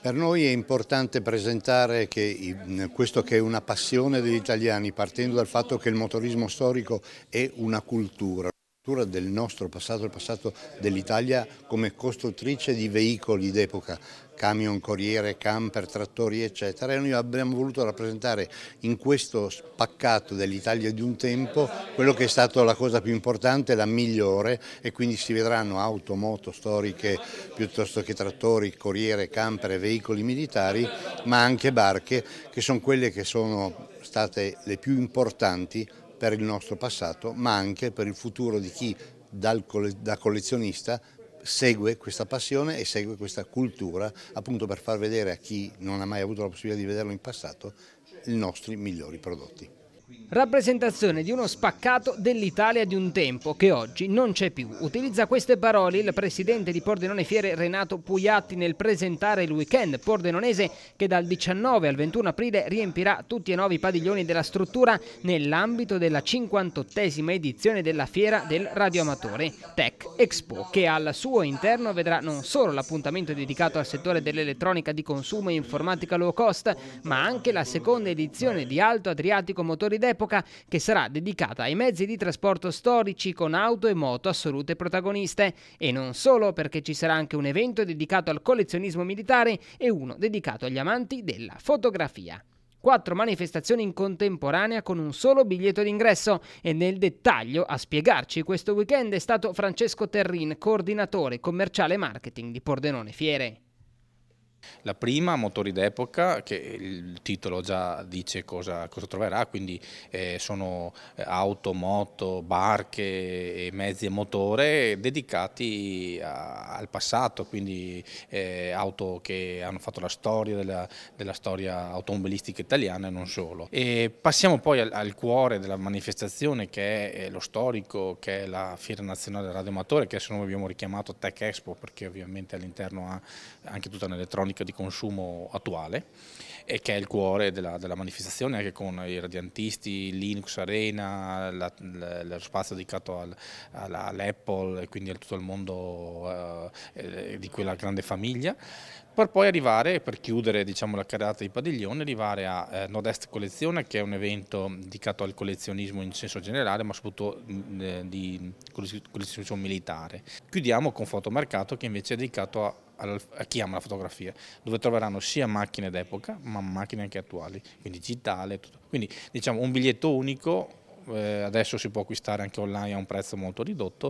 Per noi è importante presentare che questo che è una passione degli italiani, partendo dal fatto che il motorismo storico è una cultura del nostro passato, il passato dell'Italia come costruttrice di veicoli d'epoca, camion, corriere, camper, trattori eccetera e noi abbiamo voluto rappresentare in questo spaccato dell'Italia di un tempo quello che è stato la cosa più importante, la migliore e quindi si vedranno auto, moto, storiche piuttosto che trattori, corriere, camper, veicoli militari ma anche barche che sono quelle che sono state le più importanti per il nostro passato ma anche per il futuro di chi dal, da collezionista segue questa passione e segue questa cultura appunto per far vedere a chi non ha mai avuto la possibilità di vederlo in passato i nostri migliori prodotti. Rappresentazione di uno spaccato dell'Italia di un tempo che oggi non c'è più. Utilizza queste parole il presidente di Pordenone Fiere Renato Pugliatti nel presentare il weekend pordenonese che dal 19 al 21 aprile riempirà tutti e nuovi padiglioni della struttura nell'ambito della 58esima edizione della fiera del radioamatore Tech Expo che al suo interno vedrà non solo l'appuntamento dedicato al settore dell'elettronica di consumo e informatica low cost ma anche la seconda edizione di Alto Adriatico Motori d'epoca che sarà dedicata ai mezzi di trasporto storici con auto e moto assolute protagoniste. E non solo, perché ci sarà anche un evento dedicato al collezionismo militare e uno dedicato agli amanti della fotografia quattro manifestazioni in contemporanea con un solo biglietto d'ingresso e nel dettaglio a spiegarci questo weekend è stato Francesco Terrin, coordinatore commerciale marketing di Pordenone Fiere. La prima, motori d'epoca, che il titolo già dice cosa, cosa troverà, quindi eh, sono eh, auto, moto, barche, e mezzi a motore dedicati a, al passato, quindi eh, auto che hanno fatto la storia della, della, storia automobilistica italiana e non solo. E passiamo poi al, al, cuore della manifestazione che è eh, lo storico, che è la Fiera Nazionale Radio Amatore, che adesso noi abbiamo richiamato Tech Expo perché ovviamente all'interno ha anche tutta un'elettronica elettronica di consumo attuale e che è il cuore della, della, manifestazione anche con i radiantisti, Linux Arena, la, la, lo spazio dedicato al, all'Apple e quindi a tutto il mondo eh, di quella grande famiglia per poi arrivare, per chiudere diciamo, la carrellata di padiglione, arrivare a eh, Nord-Est Collezione che è un evento dedicato al collezionismo in senso generale ma soprattutto mh, eh, di collezionismo militare. Chiudiamo con Fotomercato che invece è dedicato a, a, a chi ama la fotografia dove troveranno sia macchine d'epoca ma macchine anche attuali, quindi digitale. Tutto. Quindi diciamo un biglietto unico eh, adesso si può acquistare anche online a un prezzo molto ridotto,